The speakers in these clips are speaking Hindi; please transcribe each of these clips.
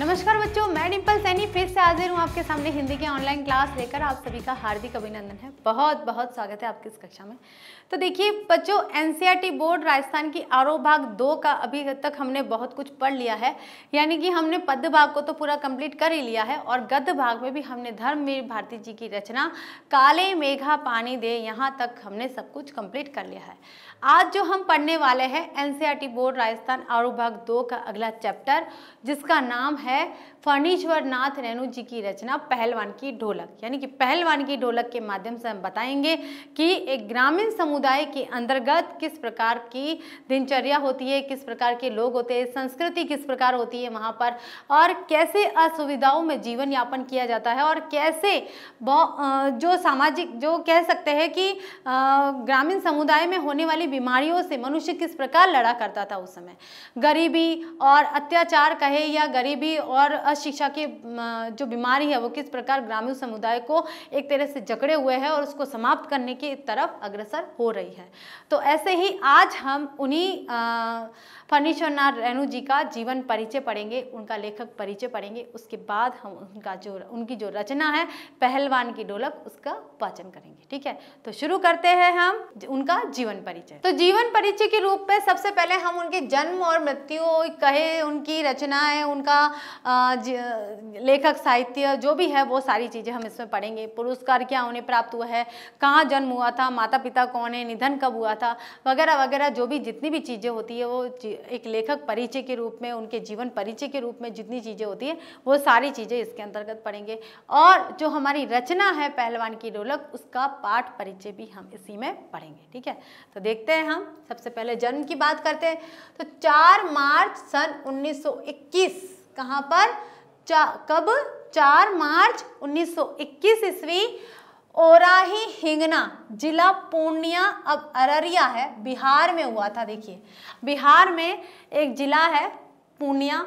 नमस्कार बच्चों मैं डिम्पल सैनी फिर से हाजिर हूँ आपके सामने हिंदी के ऑनलाइन क्लास लेकर आप सभी का हार्दिक अभिनंदन है बहुत बहुत स्वागत है आपकी इस कक्षा में तो देखिए बच्चों एनसीईआरटी e बोर्ड राजस्थान की आरओ भाग दो का अभी तक हमने बहुत कुछ पढ़ लिया है यानी कि हमने पद भाग को तो पूरा कंप्लीट कर ही लिया है और गद्य भाग में भी हमने धर्मवीर भारती जी की रचना काले मेघा पानी दे यहाँ तक हमने सब कुछ कम्प्लीट कर लिया है आज जो हम पढ़ने वाले हैं एनसीईआरटी बोर्ड राजस्थान आरु भाग दो का अगला चैप्टर जिसका नाम है फणीश्वर नाथ रेणु जी की रचना पहलवान की ढोलक यानी कि पहलवान की ढोलक के माध्यम से हम बताएंगे कि एक ग्रामीण समुदाय के अंतर्गत किस प्रकार की दिनचर्या होती है किस प्रकार के लोग होते हैं संस्कृति किस प्रकार होती है वहाँ पर और कैसे असुविधाओं में जीवन यापन किया जाता है और कैसे जो सामाजिक जो कह सकते हैं कि ग्रामीण समुदाय में होने वाली बीमारियों से मनुष्य किस प्रकार लड़ा करता था उस समय गरीबी और अत्याचार कहे या गरीबी और अशिक्षा की जो बीमारी है वो किस प्रकार ग्रामीण समुदाय को एक तरह से जकड़े हुए है और उसको समाप्त करने की तरफ अग्रसर हो रही है तो ऐसे ही आज हम उन्हीं नाथ रेणु जी का जीवन परिचय पढ़ेंगे उनका लेखक परिचय पढ़ेंगे उसके बाद हम उनका जो उनकी जो रचना है पहलवान की ढोलक उसका वाचन करेंगे ठीक है तो शुरू करते हैं हम उनका जीवन परिचय तो जीवन परिचय के रूप में सबसे पहले हम उनके जन्म और मृत्यु कहे उनकी रचनाएं उनका लेखक साहित्य जो भी है वो सारी चीज़ें हम इसमें पढ़ेंगे पुरस्कार क्या उन्हें प्राप्त हुआ है कहाँ जन्म हुआ था माता पिता कौन है निधन कब हुआ था वगैरह वगैरह जो भी जितनी भी चीज़ें होती है वो एक लेखक परिचय के रूप में उनके जीवन परिचय के रूप में जितनी चीज़ें होती है वो सारी चीज़ें इसके अंतर्गत पढ़ेंगे और जो हमारी रचना है पहलवान की रोलक उसका पाठ परिचय भी हम इसी में पढ़ेंगे ठीक है तो देख देखते हैं हम सबसे पहले जन्म की बात करते हैं तो 4 मार्च सन 1921 कहां पर चा, कब 4 मार्च 1921 ईस्वी ओराही हिंगना जिला पूर्णिया अब अररिया है बिहार में हुआ था देखिए बिहार में एक जिला है पूर्णिया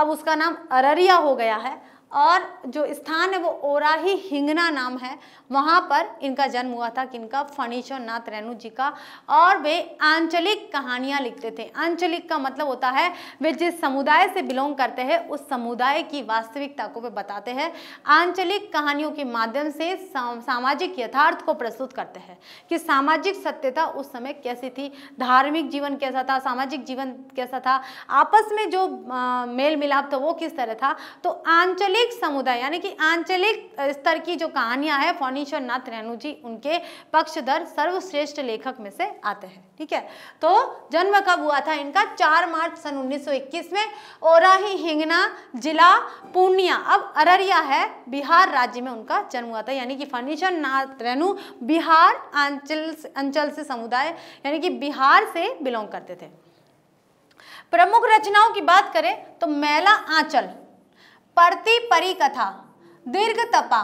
अब उसका नाम अररिया हो गया है और जो स्थान है वो ओराही हिंगना नाम है वहाँ पर इनका जन्म हुआ था किनका फणीश्वर नाथ रेणु जी का और वे आंचलिक कहानियाँ लिखते थे आंचलिक का मतलब होता है वे जिस समुदाय से बिलोंग करते हैं उस समुदाय की वास्तविकता को वे बताते हैं आंचलिक कहानियों के माध्यम से सामाजिक यथार्थ को प्रस्तुत करते हैं कि सामाजिक सत्यता उस समय कैसी थी धार्मिक जीवन कैसा था सामाजिक जीवन कैसा था आपस में जो आ, मेल मिलाप था वो किस तरह था तो आंचलिक आंचलिक समुदाय यानी कि आंचलिक स्तर की जो कहानियां हैं फौनीश्वर नाथ रेणु जी उनके पक्षधर सर्वश्रेष्ठ लेखक में से आते हैं ठीक है तो जन्म कब हुआ था इनका 4 मार्च सन 1921 में ओराही हिंगना जिला पूर्णिया अब अररिया है बिहार राज्य में उनका जन्म हुआ था यानी कि फर्नीचर नाथ रेणु बिहार आंचल अंचल से समुदाय यानी कि बिहार से बिलोंग करते थे प्रमुख रचनाओं की बात करें तो मेला आंचल परती परी कथा दीर्घ तपा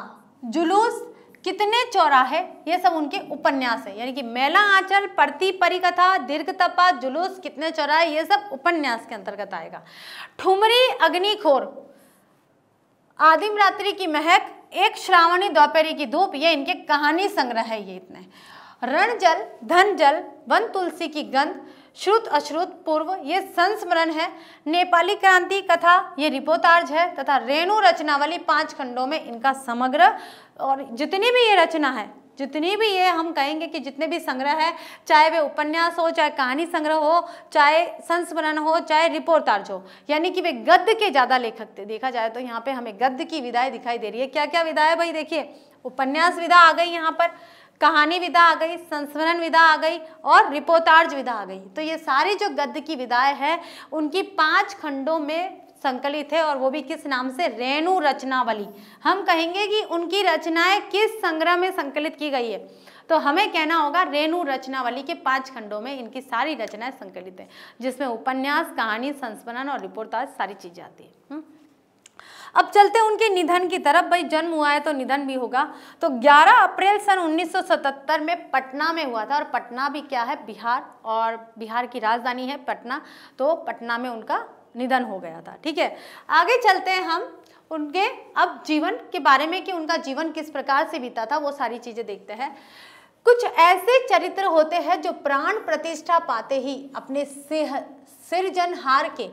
जुलूस कितने चौराहे ये सब उनके उपन्यास है यानी कि मेला आंचल परती परिकथा दीर्घ तपा जुलूस कितने चौराहे ये सब उपन्यास के अंतर्गत आएगा ठुमरी अग्निखोर आदिम रात्रि की महक एक श्रावणी दोपहरी की धूप ये इनके कहानी संग्रह है ये इतने रणजल धनजल वन तुलसी की गंध श्रुत अश्रुत पूर्व ये संस्मरण है नेपाली क्रांति कथा ये रिपोतार्ज है तथा रेणु रचना वाली पांच खंडों में इनका समग्र और जितनी भी ये रचना है जितनी भी ये हम कहेंगे कि जितने भी संग्रह है चाहे वे उपन्यास हो चाहे कहानी संग्रह हो चाहे संस्मरण हो चाहे रिपोर्टार्ज हो यानी कि वे गद्य के ज़्यादा लेखक थे देखा जाए तो यहाँ पे हमें गद्य की विदाएँ दिखाई दे रही है क्या क्या है भाई देखिए उपन्यास विधा आ गई यहाँ पर कहानी विधा आ गई संस्मरण विधा आ गई और रिपोतार्ज विधा आ गई तो ये सारी जो गद्य की विधाएं हैं उनकी पांच खंडों में संकलित है और वो भी किस नाम से रेणु रचनावली हम कहेंगे कि उनकी रचनाएं किस संग्रह में संकलित की गई है तो हमें कहना होगा रेणु रचनावली के पांच खंडों में इनकी सारी रचनाएं संकलित है जिसमें उपन्यास कहानी संस्मरण और रिपोर्टार्ज सारी चीज़ें आती है हुँ? हम्म? अब चलते उनके निधन की तरफ भाई जन्म हुआ है तो निधन भी होगा तो 11 अप्रैल सन 1977 में पटना में हुआ था और पटना भी क्या है बिहार और बिहार की राजधानी है पटना तो पटना में उनका निधन हो गया था ठीक है आगे चलते हैं हम उनके अब जीवन के बारे में कि उनका जीवन किस प्रकार से बीता था वो सारी चीज़ें देखते हैं कुछ ऐसे चरित्र होते हैं जो प्राण प्रतिष्ठा पाते ही अपने सेहत हार के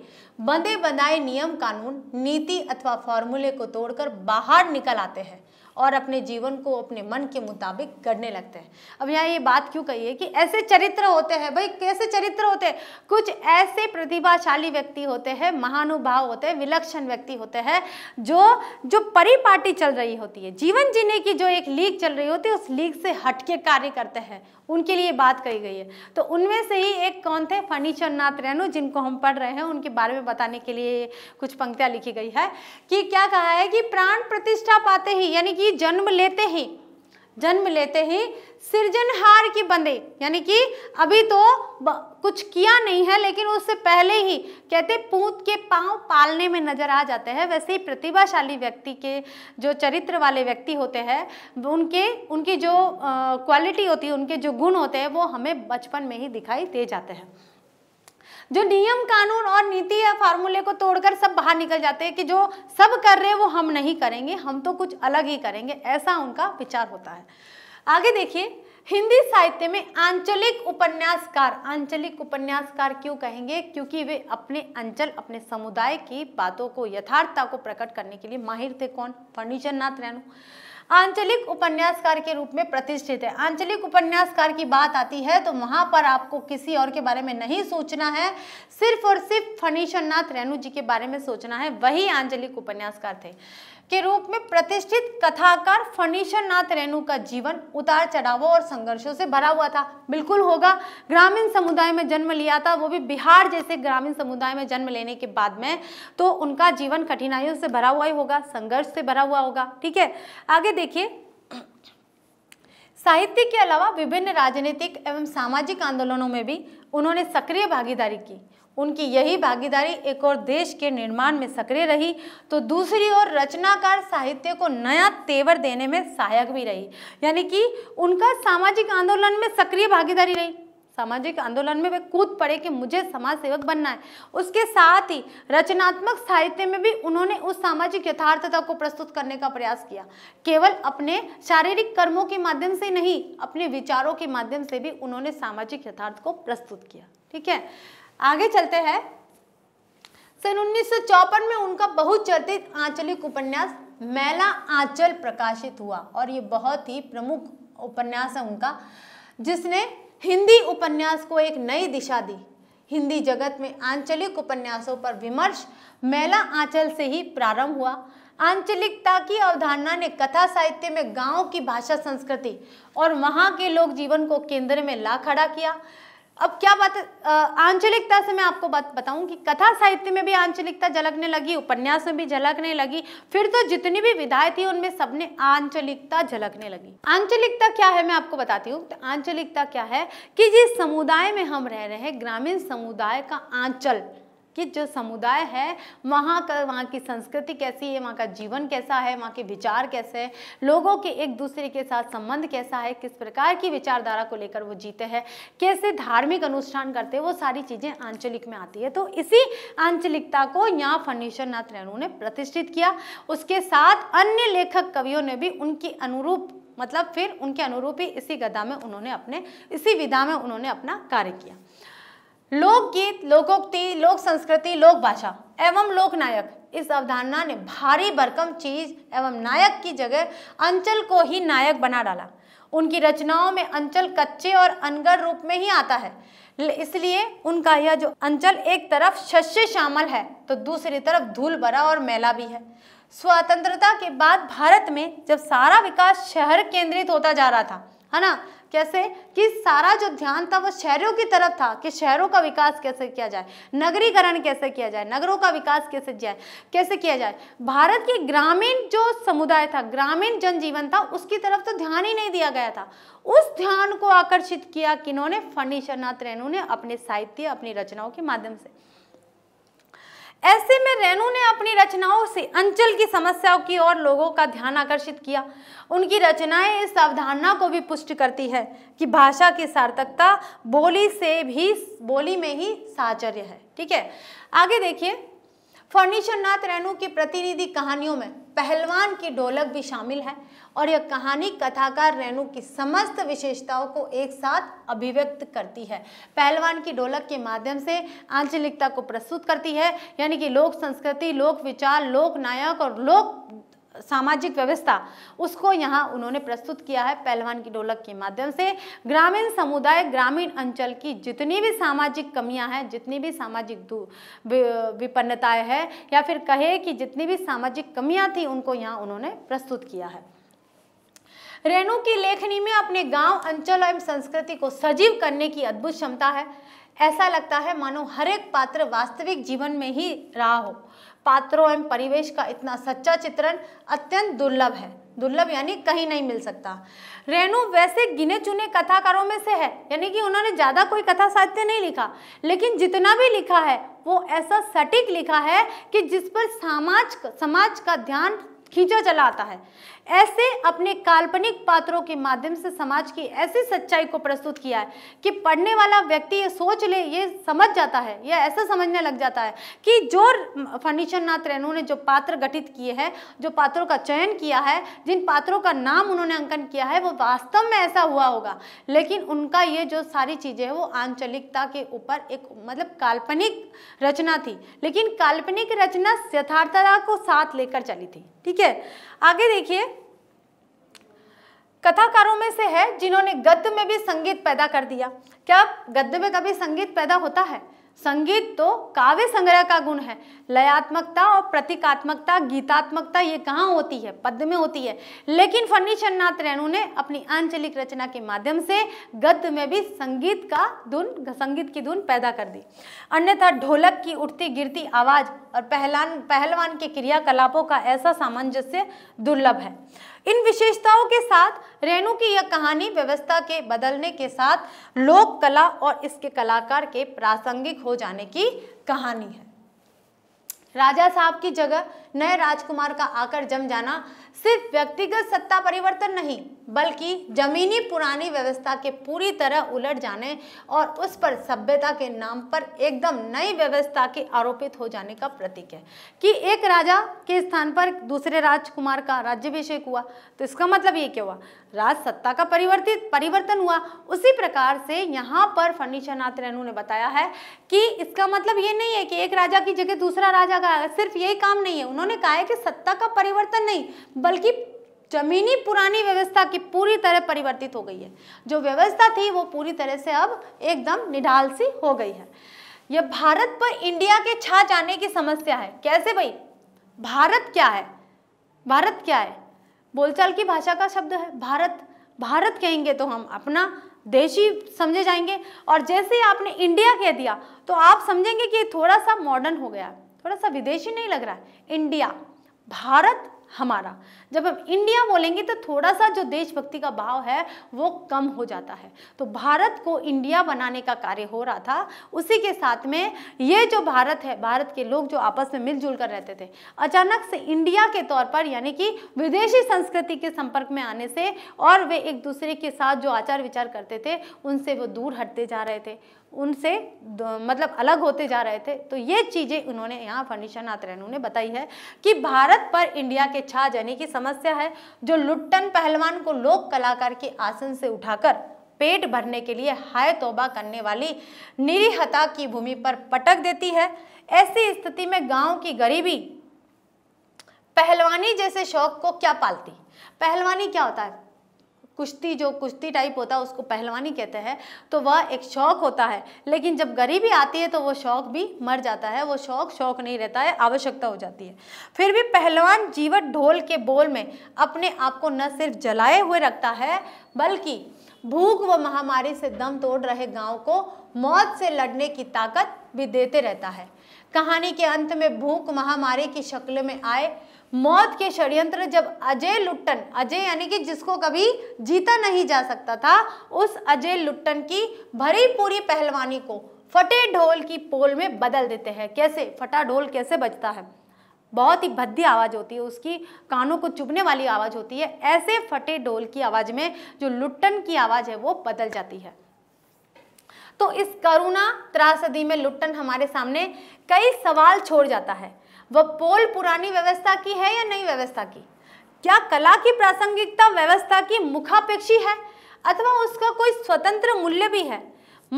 बंदे बनाए नियम कानून नीति अथवा फॉर्मूले को तोड़कर बाहर निकल आते हैं और अपने जीवन को अपने मन के मुताबिक करने लगते हैं अब यहाँ ये बात क्यों कही है कि ऐसे चरित्र होते हैं भाई कैसे चरित्र होते हैं कुछ ऐसे प्रतिभाशाली व्यक्ति होते हैं महानुभाव होते हैं विलक्षण व्यक्ति होते हैं जो जो परिपाटी चल रही होती है जीवन जीने की जो एक लीग चल रही होती है उस लीग से हटके कार्य करते हैं उनके लिए बात कही गई है तो उनमें से ही एक कौन थे फर्नीचर नाथ रेणु जिनको हम पढ़ रहे हैं उनके बारे में बताने के लिए कुछ पंक्तियाँ लिखी गई है कि क्या कहा है कि प्राण प्रतिष्ठा पाते ही यानी कि कि जन्म लेते ही जन्म लेते ही सृजनहार की बंदे यानी कि अभी तो कुछ किया नहीं है लेकिन उससे पहले ही कहते पूत के पांव पालने में नजर आ जाते हैं वैसे ही प्रतिभाशाली व्यक्ति के जो चरित्र वाले व्यक्ति होते हैं उनके उनकी जो क्वालिटी होती है उनके जो गुण होते हैं वो हमें बचपन में ही दिखाई दे जाते हैं जो नियम कानून और नीति या फार्मूले को तोड़कर सब बाहर निकल जाते हैं कि जो सब कर रहे हैं वो हम नहीं करेंगे हम तो कुछ अलग ही करेंगे ऐसा उनका विचार होता है आगे देखिए हिंदी साहित्य में आंचलिक उपन्यासकार आंचलिक उपन्यासकार क्यों कहेंगे क्योंकि वे अपने अंचल अपने समुदाय की बातों को यथार्थता को प्रकट करने के लिए माहिर थे कौन फर्नीचर नाथ रैनो आंचलिक उपन्यासकार के रूप में प्रतिष्ठित है आंचलिक उपन्यासकार की बात आती है तो वहां पर आपको किसी और के बारे में नहीं सोचना है सिर्फ और सिर्फ फणीश्वर नाथ रेणु जी के बारे में सोचना है वही आंचलिक उपन्यासकार थे के रूप में प्रतिष्ठित कथाकार फणीशर नाथ रेणु का जीवन उतार चढ़ावों और संघर्षों से भरा हुआ था बिल्कुल होगा ग्रामीण समुदाय में जन्म लिया था वो भी बिहार जैसे ग्रामीण समुदाय में जन्म लेने के बाद में तो उनका जीवन कठिनाइयों से भरा हुआ ही होगा संघर्ष से भरा हुआ होगा ठीक है आगे देखिए साहित्य के अलावा विभिन्न राजनीतिक एवं सामाजिक आंदोलनों में भी उन्होंने सक्रिय भागीदारी की उनकी यही भागीदारी एक और देश के निर्माण में सक्रिय रही तो दूसरी ओर रचनाकार साहित्य को नया तेवर देने में सहायक भी रही यानी कि उनका सामाजिक आंदोलन में सक्रिय भागीदारी रही सामाजिक आंदोलन में वे कूद पड़े कि मुझे समाज सेवक बनना है उसके साथ ही रचनात्मक साहित्य में भी उन्होंने उस सामाजिक यथार्थता को प्रस्तुत करने का प्रयास किया केवल अपने शारीरिक कर्मों के माध्यम से नहीं अपने विचारों के माध्यम से भी उन्होंने सामाजिक यथार्थ को प्रस्तुत किया ठीक है आगे चलते हैं सन उन्नीस में उनका बहुत चर्चित आंचलिक उपन्यास मैला आंचल प्रकाशित हुआ और ये बहुत ही प्रमुख उपन्यास है उनका जिसने हिंदी उपन्यास को एक नई दिशा दी हिंदी जगत में आंचलिक उपन्यासों पर विमर्श मैला आंचल से ही प्रारंभ हुआ आंचलिकता की अवधारणा ने कथा साहित्य में गांव की भाषा संस्कृति और वहां के लोक जीवन को केंद्र में ला खड़ा किया अब क्या बात आंचलिकता से मैं आपको बात बताऊं कि कथा साहित्य में भी आंचलिकता झलकने लगी उपन्यास में भी झलकने लगी फिर तो जितनी भी विधाएं थी उनमें सबने आंचलिकता झलकने लगी आंचलिकता क्या है मैं आपको बताती हूँ तो आंचलिकता क्या है कि जिस समुदाय में हम रह रहे हैं ग्रामीण समुदाय का आंचल कि जो समुदाय है वहाँ का वहाँ की संस्कृति कैसी है वहाँ का जीवन कैसा है वहाँ के विचार कैसे हैं लोगों के एक दूसरे के साथ संबंध कैसा है किस प्रकार की विचारधारा को लेकर वो जीते हैं कैसे धार्मिक अनुष्ठान करते हैं वो सारी चीज़ें आंचलिक में आती है तो इसी आंचलिकता को यहाँ फर्नीचर नाथ रेणु ने प्रतिष्ठित किया उसके साथ अन्य लेखक कवियों ने भी उनकी अनुरूप मतलब फिर उनके अनुरूप ही इसी गदा में उन्होंने अपने इसी विधा में उन्होंने अपना कार्य किया लोकगीत लोकोक्ति लोक संस्कृति लोक भाषा एवं लोक नायक इस अवधारणा ने भारी भरकम चीज एवं नायक की जगह अंचल को ही नायक बना डाला उनकी रचनाओं में अंचल कच्चे और अनगर रूप में ही आता है इसलिए उनका यह जो अंचल एक तरफ शस्य शामल है तो दूसरी तरफ धूल भरा और मेला भी है स्वतंत्रता के बाद भारत में जब सारा विकास शहर केंद्रित होता जा रहा था है ना कैसे कि सारा जो ध्यान था वो शहरों की तरफ था कि शहरों का विकास कैसे किया जाए नगरीकरण कैसे किया जाए नगरों का विकास कैसे जाए कैसे किया जाए भारत के ग्रामीण जो समुदाय था ग्रामीण जनजीवन था उसकी तरफ तो ध्यान ही नहीं दिया गया था उस ध्यान को आकर्षित किया किन्होंने फणीश्वरनाथ रेणु ने अपने साहित्य अपनी रचनाओं के माध्यम से ऐसे में रेणु ने अपनी रचनाओं से अंचल की समस्याओं की ओर लोगों का ध्यान आकर्षित किया उनकी रचनाएं इस अवधारणा को भी पुष्ट करती है कि भाषा की सार्थकता बोली से भी बोली में ही साचर्य है ठीक है आगे देखिए फर्नीचर नाथ रेणु की प्रतिनिधि कहानियों में पहलवान की डोलक भी शामिल है और यह कहानी कथाकार रेणु की समस्त विशेषताओं को एक साथ अभिव्यक्त करती है पहलवान की डोलक के माध्यम से आंचलिकता को प्रस्तुत करती है यानी कि लोक संस्कृति लोक विचार लोक नायक और लोक सामाजिक व्यवस्था उसको यहाँ उन्होंने प्रस्तुत किया है पहलवान की ढोलक के माध्यम से ग्रामीण समुदाय ग्रामीण अंचल की जितनी भी सामाजिक कमियां हैं जितनी भी सामाजिक विपन्नताएं हैं या फिर कहे कि जितनी भी सामाजिक कमियां थी उनको यहाँ उन्होंने प्रस्तुत किया है रेणु की लेखनी में अपने गांव अंचल एवं संस्कृति को सजीव करने की अद्भुत क्षमता है ऐसा लगता है मानो हर एक पात्र वास्तविक जीवन में ही रहा हो पात्रों एवं परिवेश का इतना सच्चा चित्रण अत्यंत दुर्लभ है दुर्लभ यानी कहीं नहीं मिल सकता रेणु वैसे गिने चुने कथाकारों में से है यानी कि उन्होंने ज़्यादा कोई कथा साहित्य नहीं लिखा लेकिन जितना भी लिखा है वो ऐसा सटीक लिखा है कि जिस पर समाज समाज का ध्यान खींचा चला आता है ऐसे अपने काल्पनिक पात्रों के माध्यम से समाज की ऐसी सच्चाई को प्रस्तुत किया है कि पढ़ने वाला व्यक्ति ये सोच ले ये समझ जाता है या ऐसा समझने लग जाता है कि जो फर्नीचर नाथ रेणु ने जो पात्र गठित किए हैं जो पात्रों का चयन किया है जिन पात्रों का नाम उन्होंने अंकन किया है वो वास्तव में ऐसा हुआ होगा लेकिन उनका ये जो सारी चीज़ें हैं वो आंचलिकता के ऊपर एक मतलब काल्पनिक रचना थी लेकिन काल्पनिक रचना यथार्थता को साथ लेकर चली थी ठीक है आगे देखिए कथाकारों में से है जिन्होंने गद्य में भी संगीत पैदा कर दिया क्या गद्य में कभी संगीत पैदा होता है संगीत तो काव्य संग्रह का गुण है लयात्मकता और प्रतीकात्मकता गीतात्मकता ये कहाँ होती है पद में होती है लेकिन फर्नीचर नाथ रेणु ने अपनी आंचलिक रचना के माध्यम से गद्य में भी संगीत का धुन संगीत की धुन पैदा कर दी अन्यथा ढोलक की उठती गिरती आवाज और पहलान पहलवान के क्रियाकलापों का ऐसा सामंजस्य दुर्लभ है इन विशेषताओं के साथ रेणु की यह कहानी व्यवस्था के बदलने के साथ लोक कला और इसके कलाकार के प्रासंगिक हो जाने की कहानी है राजा साहब की जगह नए राजकुमार का आकर जम जाना सिर्फ व्यक्तिगत सत्ता परिवर्तन नहीं बल्कि जमीनी पुरानी व्यवस्था के पूरी तरह उलट जाने और उस पर सभ्यता के नाम पर एकदम नई व्यवस्था के आरोपित हो जाने का प्रतीक है कि एक राजा के स्थान पर दूसरे राजकुमार का राज्यभिषेक हुआ तो इसका मतलब ये क्या हुआ राज सत्ता का परिवर्तित परिवर्तन हुआ उसी प्रकार से यहाँ पर फर्नीचर नाथ रेणु ने बताया है कि इसका मतलब ये नहीं है कि एक राजा की जगह दूसरा राजा का सिर्फ यही काम नहीं है उन्होंने उन्होंने कहा है कि सत्ता का परिवर्तन नहीं बल्कि जमीनी पुरानी व्यवस्था की पूरी तरह परिवर्तित हो गई है जो व्यवस्था थी वो पूरी तरह से अब एकदम निढाल सी हो गई है यह भारत पर इंडिया के छा जाने की समस्या है कैसे भाई भारत क्या है भारत क्या है बोलचाल की भाषा का शब्द है भारत भारत कहेंगे तो हम अपना देशी समझे जाएंगे और जैसे आपने इंडिया कह दिया तो आप समझेंगे कि थोड़ा सा मॉडर्न हो गया थोड़ा सा विदेशी नहीं लग रहा है इंडिया भारत हमारा जब हम इंडिया बोलेंगे तो थोड़ा सा जो देशभक्ति का भाव है वो कम हो जाता है तो भारत को इंडिया बनाने का कार्य हो रहा था उसी के साथ में ये जो भारत है भारत के लोग जो आपस में मिलजुल कर रहते थे अचानक से इंडिया के तौर पर यानी कि विदेशी संस्कृति के संपर्क में आने से और वे एक दूसरे के साथ जो आचार विचार करते थे उनसे वो दूर हटते जा रहे थे उनसे मतलब अलग होते जा रहे थे तो ये चीज़ें उन्होंने यहाँ फर्निचर नाथ रेणु ने बताई है कि भारत पर इंडिया के छा जाने की समस्या है जो लुट्टन पहलवान को लोक कलाकार के आसन से उठाकर पेट भरने के लिए हाय तोबा करने वाली निरीहता की भूमि पर पटक देती है ऐसी स्थिति में गांव की गरीबी पहलवानी जैसे शौक को क्या पालती पहलवानी क्या होता है कुश्ती जो कुश्ती टाइप होता है उसको पहलवानी कहते हैं तो वह एक शौक होता है लेकिन जब गरीबी आती है तो वो शौक भी मर जाता है वो शौक शौक नहीं रहता है आवश्यकता हो जाती है फिर भी पहलवान जीवट ढोल के बोल में अपने आप को न सिर्फ जलाए हुए रखता है बल्कि भूख व महामारी से दम तोड़ रहे गाँव को मौत से लड़ने की ताकत भी देते रहता है कहानी के अंत में भूख महामारी की शक्ल में आए मौत के षड्यंत्र जब अजय लुट्टन अजय यानी कि जिसको कभी जीता नहीं जा सकता था उस अजय लुट्टन की भरी पूरी पहलवानी को फटे ढोल की पोल में बदल देते हैं कैसे फटा ढोल कैसे बजता है बहुत ही भद्दी आवाज़ होती है उसकी कानों को चुभने वाली आवाज़ होती है ऐसे फटे ढोल की आवाज़ में जो लुट्टन की आवाज़ है वो बदल जाती है तो इस करुणा त्रासदी में लुट्टन हमारे सामने कई सवाल छोड़ जाता है वह पोल पुरानी व्यवस्था की है या नई व्यवस्था की क्या कला की प्रासंगिकता व्यवस्था की मुखापेक्षी है अथवा उसका कोई स्वतंत्र मूल्य भी है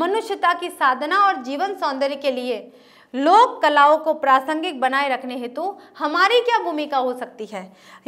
मनुष्यता की साधना और जीवन सौंदर्य के लिए लोक कलाओं को प्रासंगिक बनाए रखने हेतु हमारी क्या भूमिका हो सकती है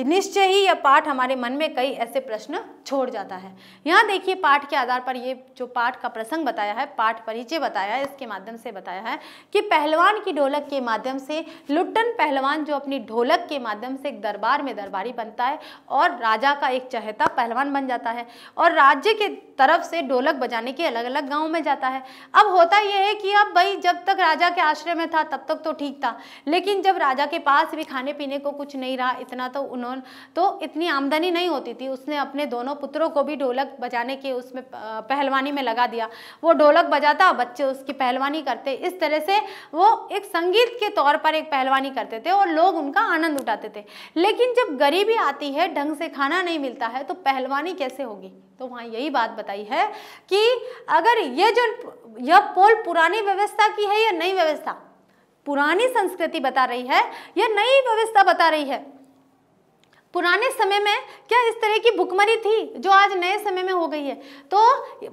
निश्चय ही यह पाठ हमारे मन में कई ऐसे प्रश्न छोड़ जाता है यहाँ देखिए पाठ के आधार पर ये जो पाठ का प्रसंग बताया है पाठ परिचय बताया है इसके माध्यम से बताया है कि पहलवान की ढोलक के माध्यम से लुट्टन पहलवान जो अपनी ढोलक के माध्यम से एक दरबार में दरबारी बनता है और राजा का एक चहेता पहलवान बन जाता है और राज्य के तरफ से ढोलक बजाने के अलग अलग गाँव में जाता है अब होता यह है कि अब भाई जब तक राजा के आश्रय में था तब तक तो ठीक था लेकिन जब राजा के पास भी खाने पीने को कुछ नहीं रहा इतना तो उन्होंने तो इतनी आमदनी नहीं होती थी उसने अपने दोनों पुत्रों को भी ढोलक बजाने के उसमें पहलवानी में लगा दिया वो ढोलक बजाता बच्चे उसकी पहलवानी करते इस तरह से वो एक संगीत के तौर पर एक पहलवानी करते थे और लोग उनका आनंद उठाते थे लेकिन जब गरीबी आती है ढंग से खाना नहीं मिलता है तो पहलवानी कैसे होगी तो वहाँ यही बात बताई है कि अगर ये जो यह पोल पुरानी व्यवस्था की है या नई व्यवस्था पुरानी संस्कृति बता रही है या नई व्यवस्था बता रही है पुराने समय में क्या इस तरह की भुखमरी थी जो आज नए समय में हो गई है तो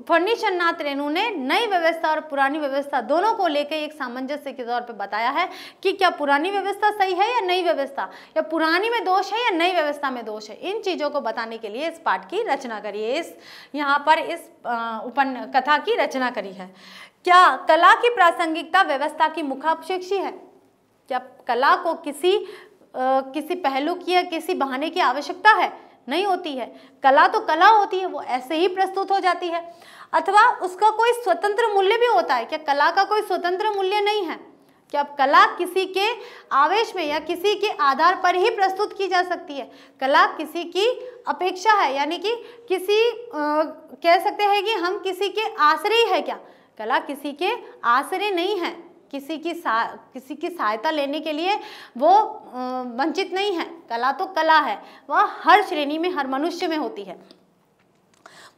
फर्नीचर नाथ रेणु ने नई व्यवस्था और पुरानी व्यवस्था दोनों को लेकर एक सामंजस्य के तौर पे बताया है कि क्या पुरानी व्यवस्था सही है या नई व्यवस्था या पुरानी में दोष है या नई व्यवस्था में दोष है इन चीज़ों को बताने के लिए इस पाठ की रचना करिए इस यहाँ पर इस उपन कथा की रचना करी है क्या कला की प्रासंगिकता व्यवस्था की मुखापेक्षी है क्या कला को किसी आ, किसी पहलू की या किसी बहाने की आवश्यकता है नहीं होती है कला तो कला होती है वो ऐसे ही प्रस्तुत हो जाती है अथवा उसका कोई स्वतंत्र मूल्य भी होता है क्या कला का कोई स्वतंत्र मूल्य नहीं है क्या कला किसी के आवेश में या किसी के आधार पर ही प्रस्तुत की जा सकती है कला किसी की अपेक्षा है यानी कि किसी आ, कह सकते हैं कि हम किसी के आश्रय है क्या कला किसी के आश्रय नहीं है किसी की सा किसी की सहायता लेने के लिए वो वंचित नहीं है कला तो कला है वह हर श्रेणी में हर मनुष्य में होती है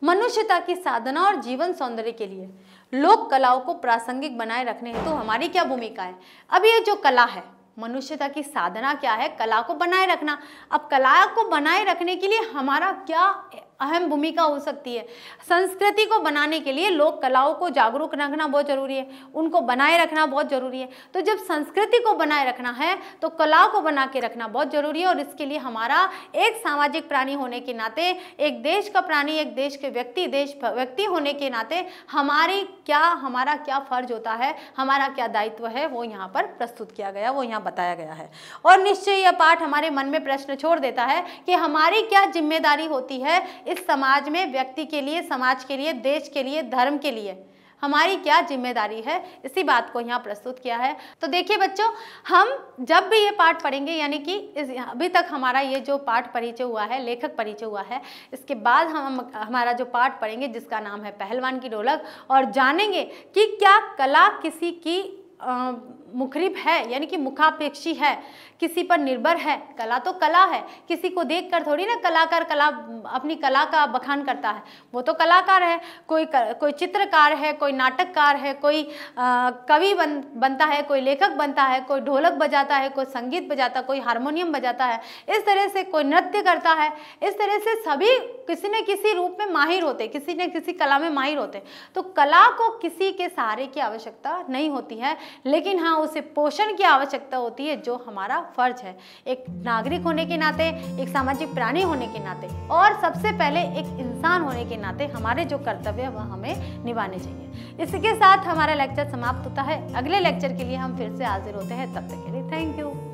मनुष्यता की साधना और जीवन सौंदर्य के लिए लोक कलाओं को प्रासंगिक बनाए रखने हैं तो हमारी क्या भूमिका है अब ये जो कला है मनुष्यता की साधना क्या है कला को बनाए रखना अब कला को बनाए रखने के लिए हमारा क्या अहम भूमिका हो सकती है संस्कृति को बनाने के लिए लोक कलाओं को जागरूक रखना बहुत ज़रूरी है उनको बनाए रखना बहुत ज़रूरी है तो जब संस्कृति को बनाए रखना है तो कलाओं को बना के रखना बहुत ज़रूरी है और इसके लिए हमारा एक सामाजिक प्राणी होने के नाते एक देश का प्राणी एक देश के व्यक्ति देश व्यक्ति होने के नाते हमारी क्या हमारा क्या फ़र्ज होता है हमारा क्या दायित्व है वो यहाँ पर प्रस्तुत किया गया वो यहाँ बताया गया है और निश्चय यह पाठ हमारे मन में प्रश्न छोड़ देता है कि हमारी क्या जिम्मेदारी होती है इस समाज में व्यक्ति के लिए समाज के लिए देश के लिए धर्म के लिए हमारी क्या जिम्मेदारी है इसी बात को यहाँ प्रस्तुत किया है तो देखिए बच्चों हम जब भी ये पाठ पढ़ेंगे यानी कि इस अभी तक हमारा ये जो पाठ परिचय हुआ है लेखक परिचय हुआ है इसके बाद हम हमारा जो पाठ पढ़ेंगे जिसका नाम है पहलवान की ढोलक और जानेंगे कि क्या कला किसी की आ, मुखरिब है यानी कि मुखापेक्षी है किसी पर निर्भर है कला तो कला है किसी को देख कर थोड़ी ना कलाकार कला अपनी कला का बखान करता है वो तो कलाकार है कोई कर, कोई चित्रकार है कोई नाटककार है कोई कवि बन बनता है कोई लेखक बनता है कोई ढोलक बजाता है कोई संगीत बजाता कोई हारमोनियम बजाता है इस तरह से कोई नृत्य करता है इस तरह से सभी किसी न किसी रूप में माहिर होते किसी न किसी कला में माहिर होते तो कला को किसी के सहारे की आवश्यकता नहीं होती है लेकिन हाँ ना उसे पोषण की आवश्यकता होती है जो हमारा फर्ज है एक नागरिक होने के नाते एक सामाजिक प्राणी होने के नाते और सबसे पहले एक इंसान होने के नाते हमारे जो कर्तव्य है वह हमें निभाने चाहिए इसके साथ हमारा लेक्चर समाप्त होता है अगले लेक्चर के लिए हम फिर से हाजिर होते हैं तब तक के लिए थैंक यू